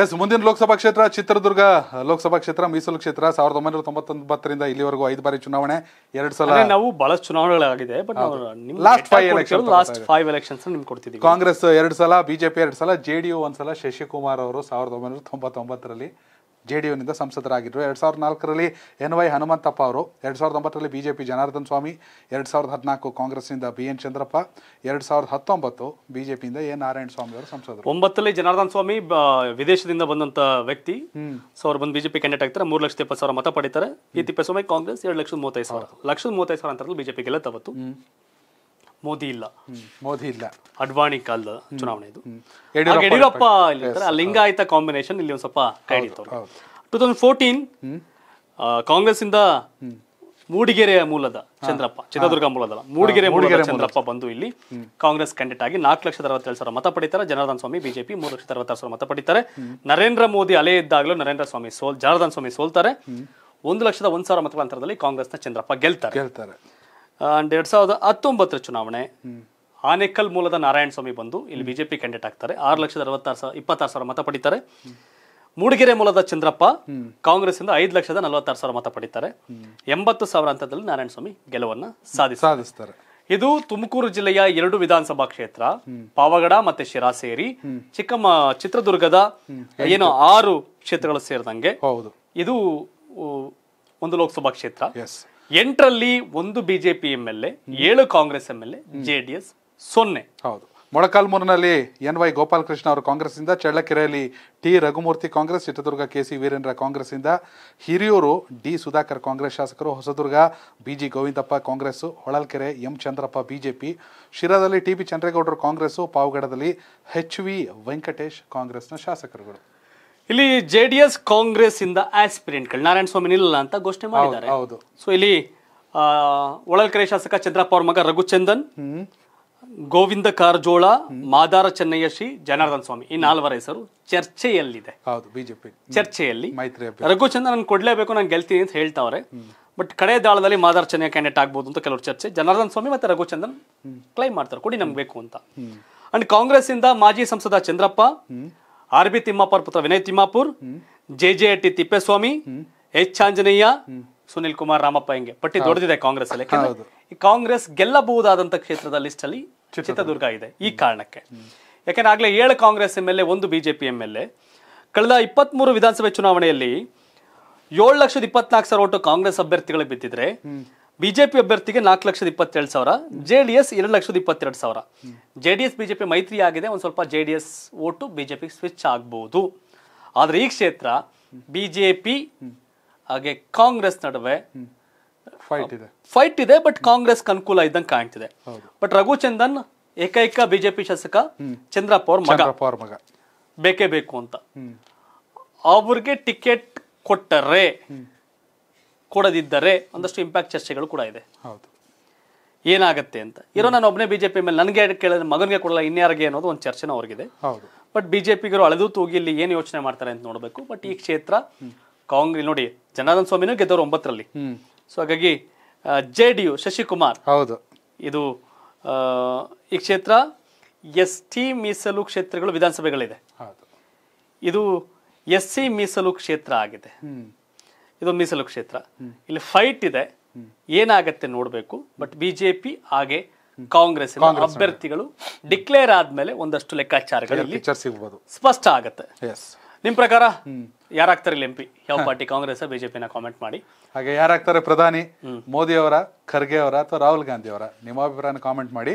S ಮುಂದಿನ ಲೋಕಸಭಾ ಕ್ಷೇತ್ರ ಚಿತ್ರದುರ್ಗ ಲೋಕಸಭಾ ಕ್ಷೇತ್ರ ಮೀಸಲು ಕ್ಷೇತ್ರ ಸಾವಿರದ ಒಂಬೈನೂರ ತೊಂಬತ್ತೊಂಬತ್ತರಿಂದ ಇಲ್ಲಿವರೆಗೂ ಐದು ಬಾರಿ ಚುನಾವಣೆ ಎರಡು ಸಲ ನಾವು ಬಹಳಷ್ಟು ಚುನಾವಣೆಗಳಾಗಿದೆ but last five election last five elections ನಿಮ್ಗೆ ಕೊಡ್ತಿದ್ದೀವಿ ಕಾಂಗ್ರೆಸ್ ಎರಡು ಸಲ ಬಿಜೆಪಿ ಎರಡು ಸಲ ಜೆ ಡಿ ಯು ಒಂದ್ಸಲ ಶಶಿಕುಮಾರ್ ಅವರು ಸಾವಿರದ ಒಂಬೈನೂರ ತೊಂಬತ್ತೊಂಬತ್ತರಲ್ಲಿ ಜೆ ಡಿ ಯುನಿಂದ ಸಂಸದರಾಗಿದ್ದರು ಎರಡು ಸಾವಿರದ ನಾಲ್ಕರಲ್ಲಿ ಎನ್ ವೈ ಹನುಮಂತಪ್ಪ ಅವರು ಎರಡು ಸಾವಿರದ ಒಂಬತ್ತರಲ್ಲಿ B J P Janardhan Swamy ಎರಡು ಸಾವಿರದ ಹದಿನಾಲ್ಕು ಕಾಂಗ್ರೆಸ್ನಿಂದ ಬಿ ಎನ್ ಚಂದ್ರಪ್ಪ ಎರಡು ಸಾವಿರದ ಹತ್ತೊಂಬತ್ತು ಬಿ ಜೆ ಪಿಯಿಂದ ಎ ನಾರಾಯಣ ಸ್ವಾಮಿ ಅವರು ಸಂಸದರು ಒಂಬತ್ತರಲ್ಲಿ ಜನಾರ್ದನ್ ಸ್ವಾಮಿ ವಿದೇಶದಿಂದ ಬಂದಂಥ ವ್ಯಕ್ತಿ ಸೊ ಅವರು ಬಂದು ಬಿಜೆಪಿ ಕ್ಯಾಂಡಿಡೇಟ್ ಆಗ್ತಾರೆ ಮೂರು ಲಕ್ಷದ ಇಪ್ಪತ್ತು ಸಾವಿರ ಮತ ಪಡಿತಾರೆ ಈ ತಿಪ್ಪೇಸ್ವಾಮಿ ಕಾಂಗ್ರೆಸ್ ಎರಡು ಲಕ್ಷದ ಮೂವತ್ತೈದು ಸಾವಿರ ಲಕ್ಷದ ಮೂವತ್ತೈದು ಸಾವಿರ ಅಂತರಲ್ಲಿ ಬಿಜೆಪಿ ಗೆಲ್ಲತ್ತವತ್ತು ಮೋದಿ ಇಲ್ಲ ಮೋದಿ ಇಲ್ಲ ಅಡ್ವಾಣಿ ಕಾಲದ ಚುನಾವಣೆ ಇದು ಯಡಿಯೂರಪ್ಪ ಇಲ್ಲಿ ಲಿಂಗಾಯತ ಕಾಂಬಿನೇಷನ್ ಇಲ್ಲಿ ಒಂದ್ ಸ್ವಲ್ಪ ಕೈ ತೌಸಂಡ್ ಫೋರ್ಟೀನ್ ಕಾಂಗ್ರೆಸ್ ಇಂದ ಮೂಡಿಗೆರೆ ಮೂಲದ ಚಂದ್ರಪ್ಪ ಚಿತ್ರದುರ್ಗ ಮೂಲದ ಮೂಡಿಗೆರೆ ಮೂಡಿಗೆರೆ ಚಂದ್ರಪ್ಪ ಬಂದು ಇಲ್ಲಿ ಕಾಂಗ್ರೆಸ್ ಕ್ಯಾಂಡಿಡೇಟ್ ಆಗಿ ನಾಲ್ಕು ಲಕ್ಷದ ಅರವತ್ತೆರಡು ಸಾವಿರ ಮತ ಪಡಿತಾರೆ ಜನಾರ್ದನ್ ಸ್ವಾಮಿ ಬಿಜೆಪಿ ಮೂರು ಲಕ್ಷದ ಅರವತ್ತಾರು ಸಾವಿರ ಮತ ಪಡಿತಾರೆ ನರೇಂದ್ರ ಮೋದಿ ಅಲೆ ಇದ್ದಾಗಲೂ ನರೇಂದ್ರ ಸ್ವಾಮಿ ಸೋಲ್ ಜನಾರ್ದನ್ ಸ್ವಾಮಿ ಸೋಲ್ತಾರೆ ಒಂದು ಲಕ್ಷದ ಒಂದ್ ಸಾವಿರ ಮತಗಳ ಅಂತರದಲ್ಲಿ ಕಾಂಗ್ರೆಸ್ನ ಚಂದ್ರಪ್ಪ ಗೆಲ್ತಾರೆ ಗೆಲ್ತಾರೆ ಅಂಡ್ ಎರಡ್ ಸಾವಿರದ ಹತ್ತೊಂಬತ್ತರ ಚುನಾವಣೆ ಆನೇಕಲ್ ಮೂಲದ ನಾರಾಯಣ ಸ್ವಾಮಿ ಬಂದು ಇಲ್ಲಿ ಬಿಜೆಪಿ ಕ್ಯಾಂಡಿಡೇಟ್ ಆಗ್ತಾರೆ ಆರು ಲಕ್ಷದ ಅರವತ್ತಾರು ಸಾವಿರ ಇಪ್ಪತ್ತಾರು ಸಾವಿರ ಮತ ಪಡಿತಾರೆ ಮೂಡಿಗೆರೆ ಮೂಲದ ಚಂದ್ರಪ್ಪ ಕಾಂಗ್ರೆಸ್ ಇಂದ ಐದು ಲಕ್ಷದ ನಲವತ್ತಾರು ಸಾವಿರ ಮತ ಪಡಿತಾರೆ ಎಂಬತ್ತು ಸಾವಿರ ಹಂತದಲ್ಲಿ ನಾರಾಯಣ ಸ್ವಾಮಿ ಗೆಲುವನ್ನ ಸಾಧಿಸುತ್ತಾರೆ ಸಾಧಿಸ್ತಾರೆ ಇದು ತುಮಕೂರು ಜಿಲ್ಲೆಯ ಎರಡು ವಿಧಾನಸಭಾ ಕ್ಷೇತ್ರ ಪಾವಗಡ ಮತ್ತೆ ಶಿರಾ ಸೇರಿ ಚಿಕ್ಕಮ್ಮ ಚಿತ್ರದುರ್ಗದ ಏನೋ ಆರು ಕ್ಷೇತ್ರಗಳು ಸೇರಿದಂಗೆ ಇದು ಒಂದು ಲೋಕಸಭಾ ಕ್ಷೇತ್ರ ಎಂಟರಲ್ಲಿ ಒಂದು ಬಿಜೆಪಿ ಎಂ ಎಲ್ ಎ ಏಳು Congress M L A J D S ಸೊನ್ನೆ ಹೌದು ಮೊಳಕಾಲ್ಮೂರಿನಲ್ಲಿ ಎನ್ ವೈ ಗೋಪಾಲಕೃಷ್ಣ ಅವರು ಕಾಂಗ್ರೆಸ್ನಿಂದ ಚಳ್ಳಕೆರೆಯಲ್ಲಿ T Raghumurthy Congress Chitradurga K C Veerendra ಕಾಂಗ್ರೆಸ್ಸಿಂದ ಹಿರಿಯೂರು ಡಿ ಸುಧಾಕರ್ ಕಾಂಗ್ರೆಸ್ ಶಾಸಕರು Hosadurga B G Govindappa Congress Holalkere M Chandrappa BJP ಶಿರಾದಲ್ಲಿ ಟಿ ಬಿ ಚಂದ್ರೇಗೌಡರು ಕಾಂಗ್ರೆಸ್ಸು ಪಾವಗಡದಲ್ಲಿ ಎಚ್ ವಿ ವೆಂಕಟೇಶ್ ಕಾಂಗ್ರೆಸ್ನ ಶಾಸಕರುಗಳು ಇಲ್ಲಿ ಜೆ ಡಿ ಎಸ್ ಕಾಂಗ್ರೆಸ್ ಇಂದ ಆಸ್ಪಿರೆಂಟ್ಗಳು ನಾರಾಯಣ ಸ್ವಾಮಿ ನಿಲ್ಲ ಅಂತ ಘೋಷಣೆ ಮಾಡಿದ್ದಾರೆ ಸೊ ಇಲ್ಲಿ ಒಳಲ್ಕೆರೆ ಶಾಸಕ ಚಂದ್ರಪ್ಪ ಅವರ ಮಗ ರಘುಚಂದನ್ ಗೋವಿಂದ ಕಾರಜೋಳ ಮಾದಾರ ಚೆನ್ನಯ್ಯ ಶ್ರೀ ಜನಾರ್ದನ್ ಸ್ವಾಮಿ ಈ ನಾಲ್ವರ ಹೆಸರು ಚರ್ಚೆಯಲ್ಲಿದೆ ಹೌದು ಬಿಜೆಪಿ ಚರ್ಚೆಯಲ್ಲಿ ರಘುಚಂದನ್ ನನ್ ಕೊಡ್ಲೇಬೇಕು ನಾನು ಗೆಲ್ತೀನಿ ಅಂತ ಹೇಳ್ತಾವ್ರೆ ಬಟ್ ಕಡೆ ದಾಳದಲ್ಲಿ ಮಾದಾರ ಚೆನ್ನಯ್ಯ ಕ್ಯಾಂಡಿಡೇಟ್ ಆಗ್ಬೋದು ಅಂತ ಕೆಲವರು ಚರ್ಚೆ ಜನಾರ್ದನ್ ಸ್ವಾಮಿ ಮತ್ತೆ ರಘುಚಂದನ್ ಕ್ಲೈಮ್ ಮಾಡ್ತಾರೆ ಕೊಡಿ ನಮ್ಗೆ ಬೇಕು ಅಂತ ಅಂಡ್ ಕಾಂಗ್ರೆಸ್ ಇಂದ ಮಾಜಿ ಸಂಸದ ಚಂದ್ರಪ್ಪ ಆರ್ ಬಿ ತಿಮ್ಮಾಪುರ ಪುತ್ರ Vinay Timmapur J J Thippeswamy H Anjaneya Sunil Kumar Ramappa ಹಿಂಗೆ ಪಟ್ಟಿ ದೊಡ್ಡದಿದೆ ಕಾಂಗ್ರೆಸ್ ಅಲ್ಲಿ ಕಾಂಗ್ರೆಸ್ ಗೆಲ್ಲಬಹುದಾದಂತ ಕ್ಷೇತ್ರದ ಲಿಸ್ಟ್ ಅಲ್ಲಿ ಚಿತ್ರದುರ್ಗ ಇದೆ ಈ ಕಾರಣಕ್ಕೆ ಯಾಕಂದ್ರೆ ಆಗ್ಲೇ ಏಳು ಕಾಂಗ್ರೆಸ್ ಎಂ ಎಲ್ ಎ ಒಂದು ಬಿಜೆಪಿ ಎಂ ಎಲ್ ಎ ಕಳೆದ ಇಪ್ಪತ್ಮೂರು ವಿಧಾನಸಭೆ ಚುನಾವಣೆಯಲ್ಲಿ ಏಳು ಲಕ್ಷದ ಇಪ್ಪತ್ನಾಲ್ಕು ಸಾವಿರ ಓಟು ಕಾಂಗ್ರೆಸ್ ಅಭ್ಯರ್ಥಿಗಳಿಗೆ ಬಿದ್ದಿದ್ರೆ ಬಿಜೆಪಿ ಅಭ್ಯರ್ಥಿಗೆ ನಾಲ್ಕು ಲಕ್ಷದ ಇಪ್ಪತ್ತೆರಡು ಸಾವಿರ ಜೆ ಡಿ ಎಸ್ ಎರಡು ಲಕ್ಷದ ಇಪ್ಪತ್ತೆರಡು ಸಾವಿರ ಜೆ ಡಿ ಎಸ್ ಬಿಜೆಪಿ ಮೈತ್ರಿ ಆಗಿದೆ ಒಂದು ಸ್ವಲ್ಪ ಜೆ ಡಿ ಎಸ್ ಓಟು ಬಿಜೆಪಿಗೆ ಸ್ವಿಚ್ ಆಗ್ಬೋದು ಆದರೆ ಈ ಕ್ಷೇತ್ರ ಬಿಜೆಪಿ ಹಾಗೆ ಕಾಂಗ್ರೆಸ್ ನಡುವೆ ಫೈಟ್ ಇದೆ ಫೈಟ್ ಇದೆ ಬಟ್ ಕಾಂಗ್ರೆಸ್ ಅನುಕೂಲ ಇದ್ದಂಗೆ ಕಾಣ್ತಿದೆ ಬಟ್ ರಘುಚಂದನ್ ಏಕೈಕ ಬಿಜೆಪಿ ಶಾಸಕ ಚಂದ್ರಪ್ಪ ಮಗ ಅವ್ರ ಮಗ ಬೇಕೇ ಬೇಕು ಅಂತ ಅವ್ರಿಗೆ ಟಿಕೆಟ್ ಕೊಟ್ಟರೆ ಕೊಡದಿದ್ದರೆ ಒಂದಷ್ಟು ಇಂಪ್ಯಾಕ್ಟ್ ಚರ್ಚೆಗಳು ಕೂಡ ಇದೆ ಹೌದು ಏನಾಗುತ್ತೆ ಅಂತ ಇರೋ ನಾನು ಒಬ್ಬನೇ ಬಿಜೆಪಿ ಮೇಲೆ ನನಗೆ ಕೇಳಿದ್ರೆ ಮಗನಿಗೆ ಕೊಡಲ್ಲ ಇನ್ಯಾರಿಗೆ ಅನ್ನೋದು ಒಂದು ಚರ್ಚೆನ ಅವ್ರಿಗಿದೆ ಬಟ್ ಬಿಜೆಪಿಗರು ಅಳೆದು ತೂಗಿ ಇಲ್ಲಿ ಏನು ಯೋಚನೆ ಮಾಡ್ತಾರೆ ಅಂತ ನೋಡಬೇಕು ಬಟ್ ಈ ಕ್ಷೇತ್ರ ಕಾಂಗ್ರೆಸ್ ನೋಡಿ ಜನಾರ್ದನ್ ಸ್ವಾಮಿನೂ ಗೆದ್ದವರು ಒಂಬತ್ತರಲ್ಲಿ ಸೊ ಹಾಗಾಗಿ ಜೆ ಡಿ ಯು ಶಶಿಕುಮಾರ್ ಹೌದು ಇದು ಈ ಕ್ಷೇತ್ರ ಎಸ್ ಟಿ ಮೀಸಲು ಕ್ಷೇತ್ರಗಳು ವಿಧಾನಸಭೆಗಳಿದೆ ಇದು ಎಸ್ ಸಿ ಮೀಸಲು ಕ್ಷೇತ್ರ ಆಗಿದೆ ಇದೊಂದು ಮೀಸಲು ಕ್ಷೇತ್ರ ಇಲ್ಲಿ ಫೈಟ್ ಇದೆ ಏನಾಗತ್ತೆ ನೋಡಬೇಕು ಬಟ್ ಬಿಜೆಪಿ ಹಾಗೆ ಕಾಂಗ್ರೆಸ್ ಅಭ್ಯರ್ಥಿಗಳು ಡಿಕ್ಲೇರ್ ಆದ್ಮೇಲೆ ಒಂದಷ್ಟು ಲೆಕ್ಕಾಚಾರಗಳಲ್ಲಿ ಸಿಗಬಹುದು ಸ್ಪಷ್ಟ ಆಗತ್ತೆ ನಿಮ್ ಪ್ರಕಾರ ಯಾರಾಗ್ತಾರೆ ಇಲ್ಲಿ ಎಂಪಿ ಯಾವ ಪಾರ್ಟಿ ಕಾಂಗ್ರೆಸ್ ಬಿಜೆಪಿನ ಕಾಮೆಂಟ್ ಮಾಡಿ ಹಾಗೆ ಯಾರಾಗ್ತಾರೆ ಪ್ರಧಾನಿ ಮೋದಿ ಅವರ ಖರ್ಗೆ ಅವರ ಅಥವಾ ರಾಹುಲ್ ಗಾಂಧಿ ಅವರ ನಿಮ್ಮ ಅಭಿಪ್ರಾಯನ ಕಾಮೆಂಟ್ ಮಾಡಿ